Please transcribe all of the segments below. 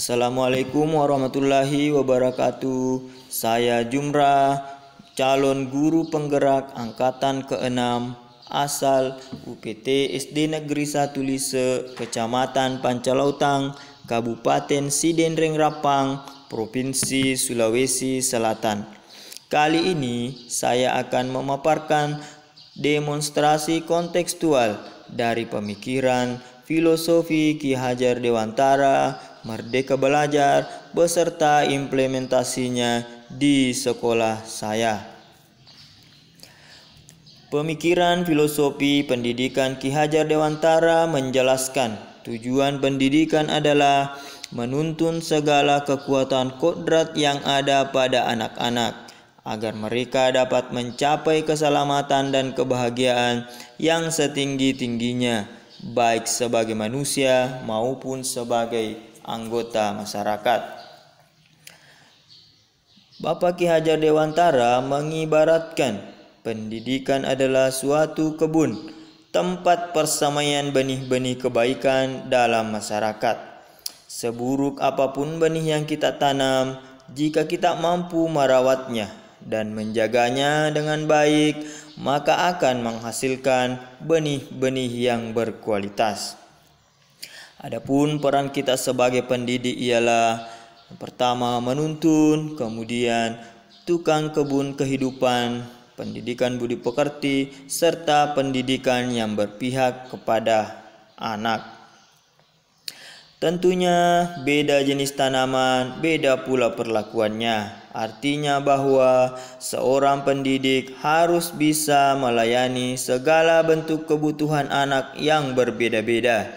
Assalamualaikum warahmatullahi wabarakatuh. Saya Jumrah, calon guru penggerak angkatan ke-6 asal UPT SD Negeri 1 Lise, Kecamatan Pancalautang, Kabupaten Sidenreng Rapang, Provinsi Sulawesi Selatan. Kali ini saya akan memaparkan demonstrasi kontekstual dari pemikiran filosofi Ki Hajar Dewantara Merdeka Belajar beserta implementasinya di sekolah saya. Pemikiran filosofi pendidikan Ki Hajar Dewantara menjelaskan tujuan pendidikan adalah menuntun segala kekuatan kodrat yang ada pada anak-anak agar mereka dapat mencapai keselamatan dan kebahagiaan yang setinggi-tingginya baik sebagai manusia maupun sebagai anggota masyarakat. Bapak Ki Hajar Dewantara mengibaratkan pendidikan adalah suatu kebun, tempat persamaian benih-benih kebaikan dalam masyarakat. Seburuk apapun benih yang kita tanam, jika kita mampu merawatnya dan menjaganya dengan baik, maka akan menghasilkan benih-benih yang berkualitas. Adapun peran kita sebagai pendidik ialah pertama menuntun, kemudian tukang kebun kehidupan, pendidikan budi pekerti, serta pendidikan yang berpihak kepada anak. Tentunya beda jenis tanaman, beda pula perlakuannya. Artinya bahwa seorang pendidik harus bisa melayani segala bentuk kebutuhan anak yang berbeda-beda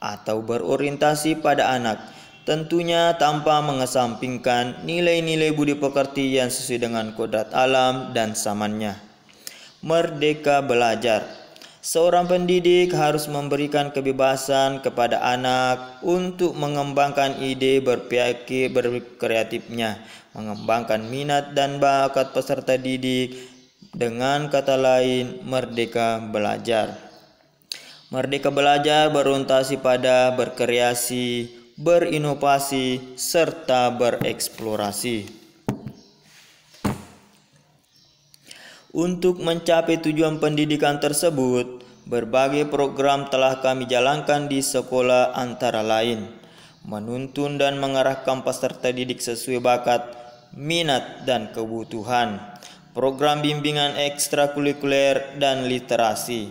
atau berorientasi pada anak, tentunya tanpa mengesampingkan nilai-nilai budi pekerti yang sesuai dengan kodrat alam dan samannya. Merdeka belajar. Seorang pendidik harus memberikan kebebasan kepada anak untuk mengembangkan ide berpikir berkreatifnya, mengembangkan minat dan bakat peserta didik. Dengan kata lain, merdeka belajar. Merdeka belajar berorientasi pada berkreasi, berinovasi, serta bereksplorasi. Untuk mencapai tujuan pendidikan tersebut, berbagai program telah kami jalankan di sekolah antara lain menuntun dan mengarahkan peserta didik sesuai bakat, minat, dan kebutuhan, program bimbingan ekstrakurikuler dan literasi,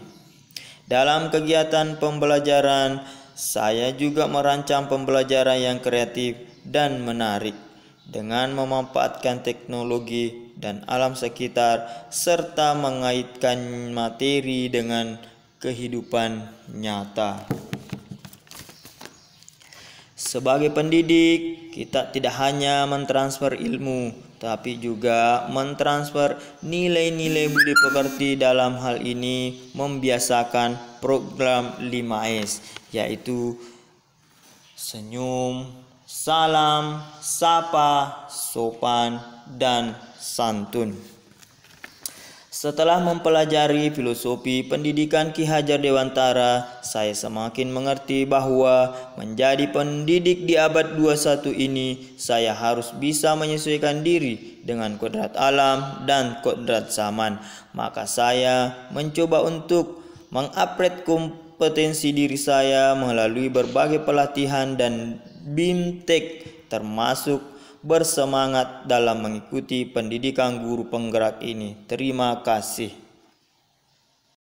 dalam kegiatan pembelajaran, saya juga merancang pembelajaran yang kreatif dan menarik dengan memanfaatkan teknologi dan alam sekitar serta mengaitkan materi dengan kehidupan nyata. Sebagai pendidik, kita tidak hanya mentransfer ilmu, tapi juga mentransfer nilai-nilai budi pekerti dalam hal ini membiasakan program 5S yaitu senyum, salam, sapa, sopan, dan santun. Setelah mempelajari filosofi pendidikan Ki Hajar Dewantara, saya semakin mengerti bahwa menjadi pendidik di abad 21 ini, saya harus bisa menyesuaikan diri dengan kodrat alam dan kodrat zaman. Maka saya mencoba untuk mengupgrade kompetensi diri saya melalui berbagai pelatihan dan bimtek termasuk bersemangat dalam mengikuti pendidikan guru penggerak ini. Terima kasih.